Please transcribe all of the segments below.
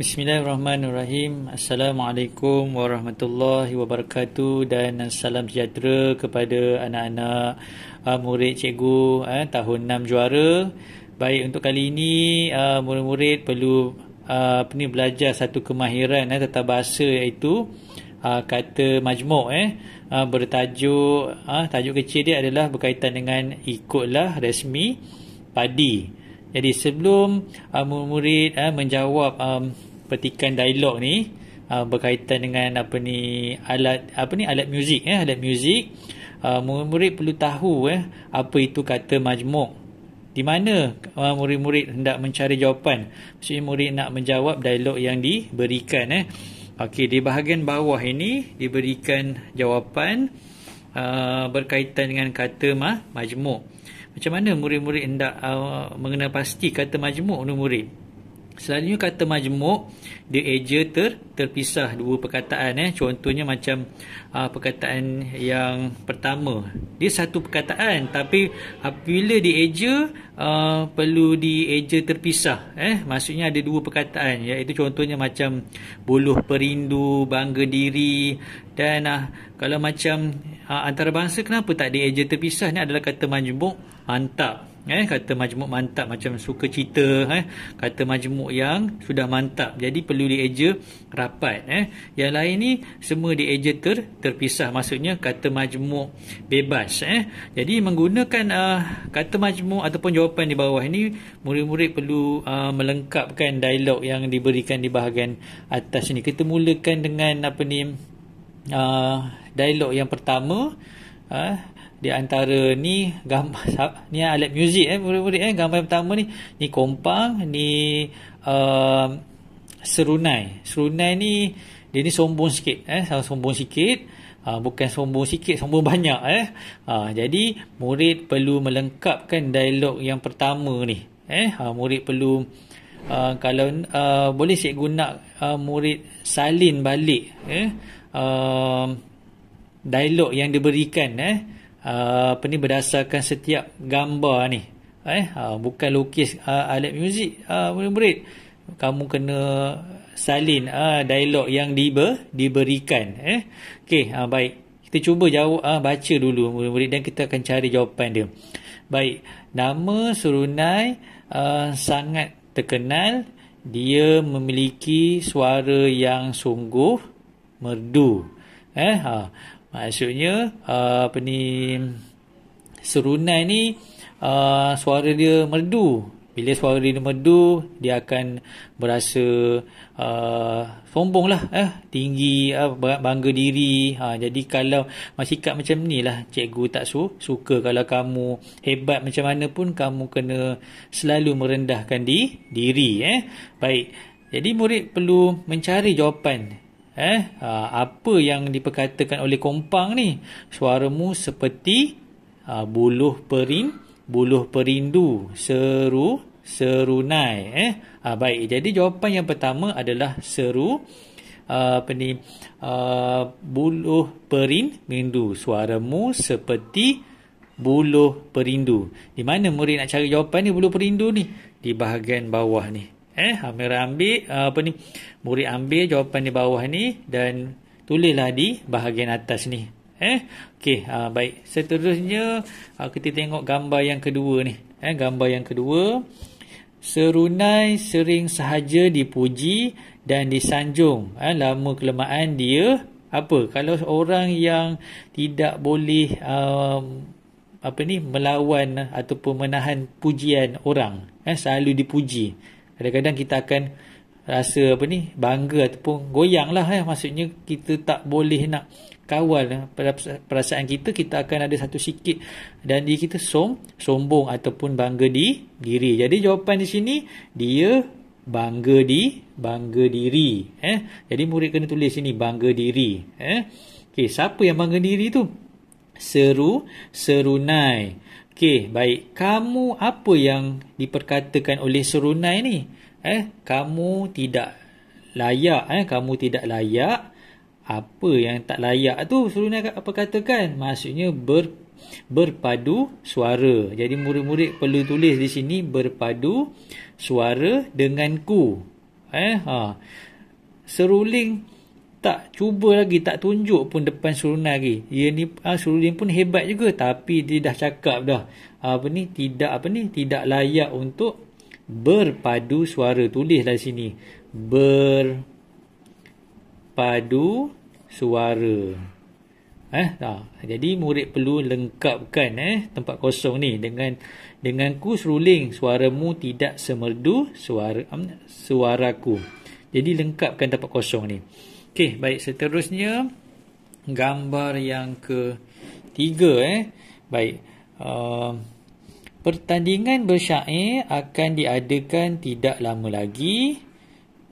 Bismillahirrahmanirrahim. Assalamualaikum warahmatullahi wabarakatuh dan salam sejahtera kepada anak-anak eh, murid cikgu eh, tahun 6 juara. Baik untuk kali ini eh, murid-murid perlu apa eh, ni belajar satu kemahiran eh, tata bahasa iaitu kata majmuk eh bertajuk tajuk kecil dia adalah berkaitan dengan ikutlah resmi padi. Jadi sebelum uh, murid uh, menjawab um, petikan dialog ni uh, berkaitan dengan apa ni alat apa ni alat muzik ya eh, alat muzik uh, murid murid perlu tahu eh apa itu kata majmuk di mana uh, murid-murid hendak mencari jawapan maksudnya murid nak menjawab dialog yang diberikan eh okey di bahagian bawah ini diberikan jawapan uh, berkaitan dengan kata ma, majmuk macam mana murid-murid hendak uh, mengenal pasti kata majmuk ni murid Selalunya kata majmuk dia eja ter, terpisah dua perkataan eh. Contohnya macam aa, ah, perkataan yang pertama. Dia satu perkataan tapi apabila dia eja aa, ah, perlu di eja terpisah eh. Maksudnya ada dua perkataan iaitu contohnya macam buluh perindu, bangga diri dan aa, ah, kalau macam aa, antarabangsa kenapa tak di eja terpisah ni adalah kata majmuk antar eh kata majmuk mantap macam suka cerita eh kata majmuk yang sudah mantap jadi perlu dieja rapat eh yang lain ni semua dieja ter terpisah maksudnya kata majmuk bebas eh jadi menggunakan uh, kata majmuk ataupun jawapan di bawah ini murid-murid perlu uh, melengkapkan dialog yang diberikan di bahagian atas ni kita mulakan dengan apa ni uh, dialog yang pertama uh, di antara ni gambar ni alat muzik eh murid-murid eh gambar yang pertama ni ni kompang ni uh, serunai serunai ni dia ni sombong sikit eh sombong sikit Ha, bukan sombong sikit, sombong banyak eh. Ha, jadi murid perlu melengkapkan dialog yang pertama ni. Eh, ha, murid perlu uh, kalau uh, boleh cikgu nak uh, murid salin balik eh uh, dialog yang diberikan eh. Ah, apa ni berdasarkan setiap gambar ni eh ah, bukan lukis uh, alat muzik murid-murid kamu kena salin dialog yang diber, diberikan eh okey baik kita cuba jawab baca dulu murid-murid dan kita akan cari jawapan dia baik nama surunai sangat terkenal dia memiliki suara yang sungguh merdu eh uh, Maksudnya uh, apa ni serunai ni uh, suara dia merdu. Bila suara dia merdu, dia akan berasa uh, sombong lah. Eh? Tinggi, uh, bangga diri. Ha, jadi kalau masih masyarakat macam ni lah, cikgu tak su suka. Kalau kamu hebat macam mana pun, kamu kena selalu merendahkan di diri. Eh? Baik. Jadi murid perlu mencari jawapan eh ha, apa yang diperkatakan oleh kompang ni suaramu seperti ha, buluh perin buluh perindu seru serunai eh ha, baik jadi jawapan yang pertama adalah seru ha, apa ni uh, buluh perin rindu suaramu seperti buluh perindu di mana murid nak cari jawapan ni buluh perindu ni di bahagian bawah ni eh Amira ambil uh, eh, apa ni murid ambil jawapan di bawah ni dan tulislah di bahagian atas ni eh okey uh, baik seterusnya uh, kita tengok gambar yang kedua ni eh gambar yang kedua serunai sering sahaja dipuji dan disanjung eh lama kelemahan dia apa kalau orang yang tidak boleh um, apa ni melawan ataupun menahan pujian orang eh selalu dipuji Kadang-kadang kita akan rasa apa ni bangga ataupun goyang lah eh. maksudnya kita tak boleh nak kawal eh. perasaan kita kita akan ada satu sikit dan dia kita som sombong ataupun bangga di diri jadi jawapan di sini dia bangga di bangga diri eh jadi murid kena tulis sini bangga diri eh okey siapa yang bangga diri tu seru serunai Okey, baik. Kamu apa yang diperkatakan oleh serunai ni? Eh, kamu tidak layak eh, kamu tidak layak. Apa yang tak layak tu serunai apa katakan? Maksudnya ber berpadu suara. Jadi murid-murid perlu tulis di sini berpadu suara denganku. Eh, ha. Seruling tak cuba lagi tak tunjuk pun depan suruhan lagi dia ni ha, ah, suruhan pun hebat juga tapi dia dah cakap dah apa ni tidak apa ni tidak layak untuk berpadu suara tulis tulislah sini ber padu suara eh ha, ha. jadi murid perlu lengkapkan eh tempat kosong ni dengan dengan denganku seruling suaramu tidak semerdu suara suaraku jadi lengkapkan tempat kosong ni Okey, baik seterusnya gambar yang ketiga eh. Baik. Uh, pertandingan bersyair akan diadakan tidak lama lagi.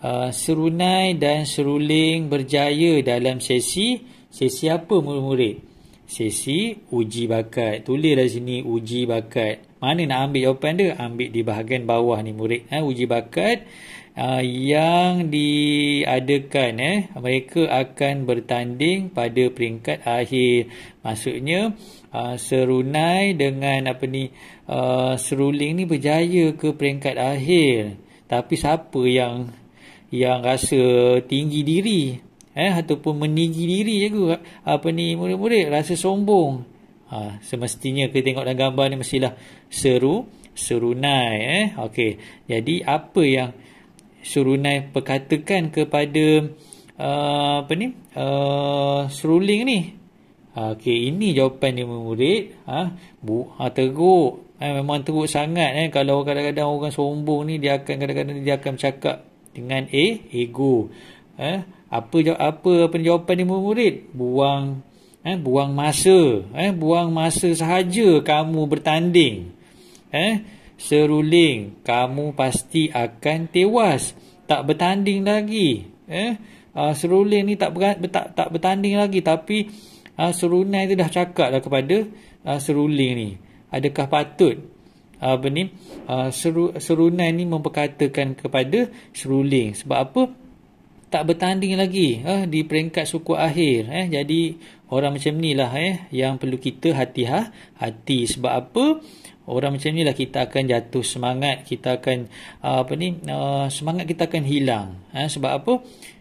Uh, serunai dan seruling berjaya dalam sesi sesi apa murid-murid? Sesi uji bakat. Tulislah sini uji bakat. Mana nak ambil jawapan dia? Ambil di bahagian bawah ni murid. Ha, uji bakat. Uh, uh, yang diadakan eh mereka akan bertanding pada peringkat akhir maksudnya uh, serunai dengan apa ni uh, seruling ni berjaya ke peringkat akhir tapi siapa yang yang rasa tinggi diri eh ataupun meninggi diri jugak apa ni murid-murid rasa sombong ha, semestinya kita tengok dalam gambar ni mestilah seru serunai eh okey jadi apa yang surunai perkatakan kepada uh, apa ni uh, seruling ni ah, Okey, ini jawapan dia murid. Ah, ha? bu, ha, teruk. Ha, memang teruk sangat eh. Kalau kadang-kadang orang sombong ni, dia akan kadang-kadang dia akan bercakap dengan A, eh, ego. Eh, apa jawab apa apa jawapan dia murid? Buang eh buang masa, eh buang masa sahaja kamu bertanding. Eh, seruling kamu pasti akan tewas tak bertanding lagi eh uh, seruling ni tak ber, tak tak bertanding lagi tapi uh, ah, serunai tu dah cakap dah kepada uh, seruling ni adakah patut apa ni uh, seru, serunai ni memperkatakan kepada seruling sebab apa tak bertanding lagi eh, di peringkat suku akhir eh jadi orang macam ni lah eh yang perlu kita hati-hati sebab apa Orang macam inilah kita akan jatuh semangat, kita akan ah, apa ni? Ah, semangat kita akan hilang. Ah, sebab apa?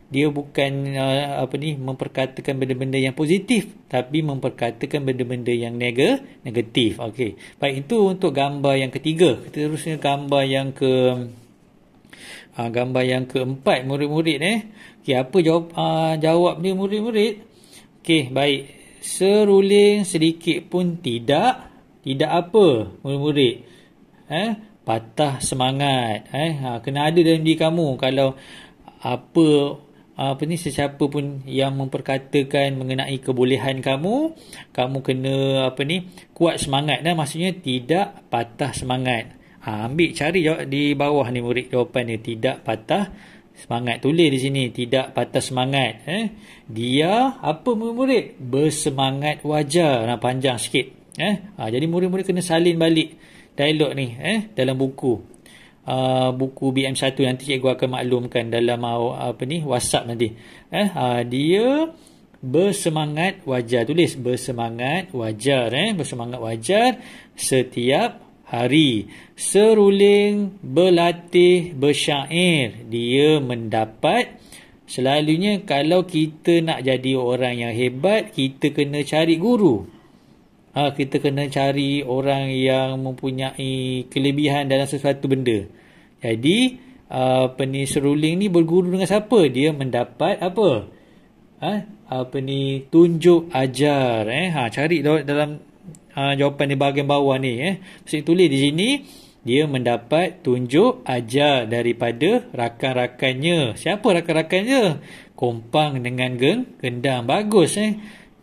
Dia bukan apa ni memperkatakan benda-benda yang positif tapi memperkatakan benda-benda yang nega, negatif. Okey. Baik itu untuk gambar yang ketiga. Kita teruskan gambar yang ke gambar yang keempat murid-murid eh. Okey, apa jawab jawab dia murid-murid? Okey, baik. Seruling sedikit pun tidak tidak apa murid-murid eh patah semangat eh ha, kena ada dalam diri kamu kalau apa apa ni sesiapa pun yang memperkatakan mengenai kebolehan kamu kamu kena apa ni kuat semangat dan maksudnya tidak patah semangat ha, ambil cari jawab di bawah ni murid jawapan dia tidak patah semangat tulis di sini tidak patah semangat eh dia apa murid bersemangat wajar nah panjang sikit Eh? Ha, jadi murid-murid kena salin balik dialog ni eh? dalam buku. Uh, buku BM1 nanti cikgu akan maklumkan dalam uh, apa ni WhatsApp nanti. Eh? Ha, dia bersemangat wajar tulis bersemangat wajar eh bersemangat wajar setiap hari seruling berlatih bersyair dia mendapat selalunya kalau kita nak jadi orang yang hebat kita kena cari guru ha, kita kena cari orang yang mempunyai kelebihan dalam sesuatu benda. Jadi, uh, apa ni ni berguru dengan siapa? Dia mendapat apa? Ha? Apa ha, ni tunjuk ajar eh? Ha, cari dalam uh, jawapan di bahagian bawah ni eh. Mesti tulis di sini dia mendapat tunjuk ajar daripada rakan-rakannya. Siapa rakan-rakannya? Kompang dengan geng, gendang. Bagus eh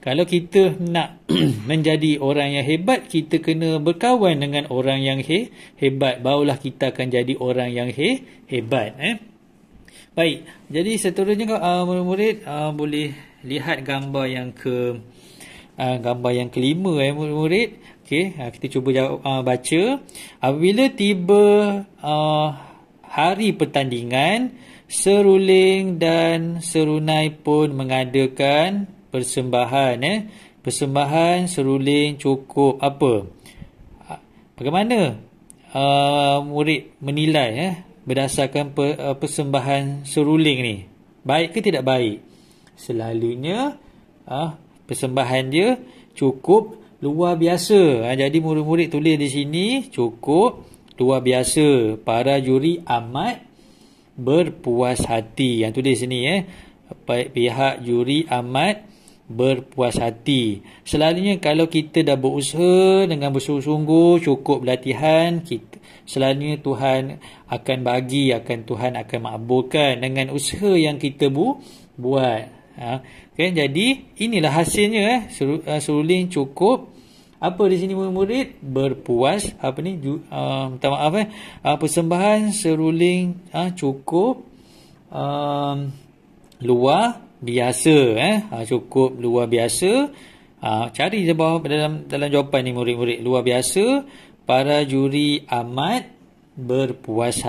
kalau kita nak menjadi orang yang hebat kita kena berkawan dengan orang yang he, hebat barulah kita akan jadi orang yang he, hebat eh baik jadi seterusnya uh, murid-murid uh, boleh lihat gambar yang ke uh, gambar yang kelima eh murid-murid okey uh, kita cuba jawab, uh, baca apabila tiba uh, hari pertandingan seruling dan serunai pun mengadakan persembahan eh persembahan seruling cukup apa ha, bagaimana uh, murid menilai eh berdasarkan per, uh, persembahan seruling ni baik ke tidak baik selalunya uh, persembahan dia cukup luar biasa uh, jadi murid-murid tulis di sini cukup luar biasa para juri amat berpuas hati yang tulis sini eh pihak juri amat berpuas hati. Selalunya kalau kita dah berusaha dengan bersungguh-sungguh, cukup latihan, kita, selalunya Tuhan akan bagi, akan Tuhan akan makbulkan dengan usaha yang kita bu, buat. Ha. Okay, jadi inilah hasilnya eh. Sur, eh, suruling cukup apa di sini murid-murid berpuas apa ni ju, uh, minta maaf eh uh, persembahan seruling uh, ah, cukup uh, luar biasa eh ha, cukup luar biasa ha, cari jawapan dalam dalam jawapan ni murid-murid luar biasa para juri amat berpuas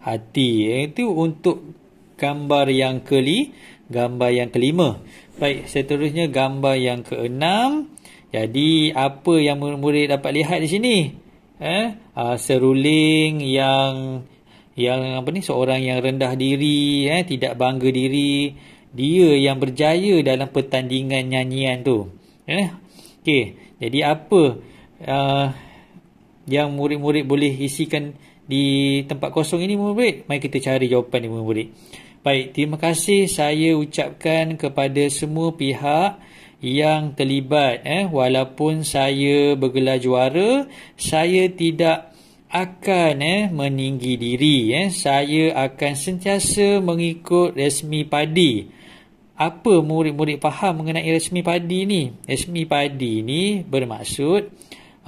hati itu untuk gambar yang keli gambar yang kelima baik seterusnya gambar yang keenam jadi apa yang murid-murid dapat lihat di sini eh ha, seruling yang yang apa ni seorang yang rendah diri eh tidak bangga diri dia yang berjaya dalam pertandingan nyanyian tu eh okey jadi apa uh, yang murid-murid boleh isikan di tempat kosong ini murid mari kita cari jawapan ni murid baik terima kasih saya ucapkan kepada semua pihak yang terlibat eh walaupun saya bergelar juara saya tidak akan eh meninggi diri eh saya akan sentiasa mengikut resmi padi apa murid-murid faham mengenai resmi padi ni? Resmi padi ni bermaksud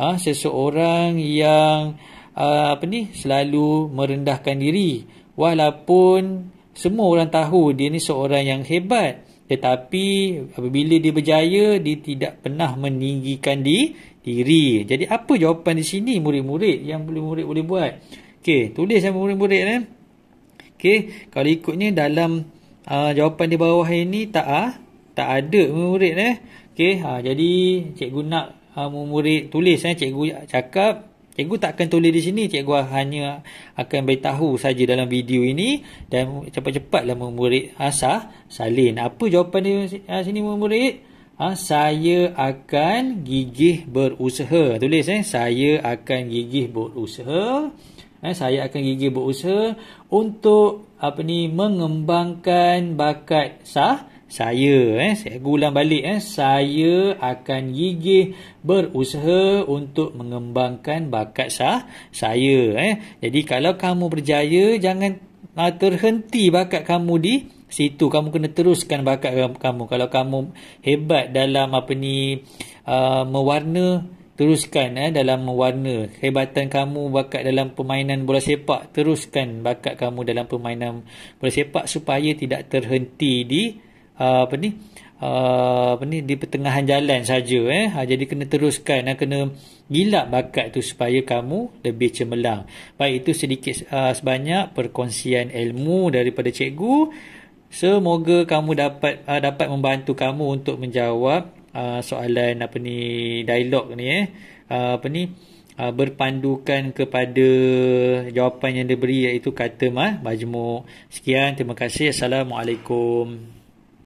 uh, seseorang yang uh, apa ni selalu merendahkan diri walaupun semua orang tahu dia ni seorang yang hebat tetapi apabila dia berjaya dia tidak pernah meninggikan di, diri. Jadi apa jawapan di sini murid-murid yang boleh murid boleh buat? Okey, tulis sama murid-murid kan. Okey, kalau ikutnya dalam ha, jawapan di bawah ini tak ah ha? tak ada murid eh okey ha, jadi cikgu nak ha, murid tulis eh cikgu cakap cikgu tak akan tulis di sini cikgu hanya akan beritahu saja dalam video ini dan cepat-cepatlah murid asah salin apa jawapan di ha, sini murid Ha, saya akan gigih berusaha. Tulis eh. Saya akan gigih berusaha. Eh, saya akan gigi berusaha untuk apa ni mengembangkan bakat sah saya eh saya ulang balik eh saya akan gigi berusaha untuk mengembangkan bakat sah saya eh jadi kalau kamu berjaya jangan ah, terhenti bakat kamu di situ kamu kena teruskan bakat kamu kalau kamu hebat dalam apa ni uh, mewarna teruskan eh, dalam warna hebatan kamu bakat dalam permainan bola sepak teruskan bakat kamu dalam permainan bola sepak supaya tidak terhenti di uh, apa ni uh, apa ni di pertengahan jalan saja eh ha, jadi kena teruskan eh, kena gila bakat tu supaya kamu lebih cemerlang baik itu sedikit uh, sebanyak perkongsian ilmu daripada cikgu semoga kamu dapat uh, dapat membantu kamu untuk menjawab Uh, soalan apa ni dialog ni eh uh, apa ni uh, berpandukan kepada jawapan yang diberi iaitu kata majmuk sekian terima kasih assalamualaikum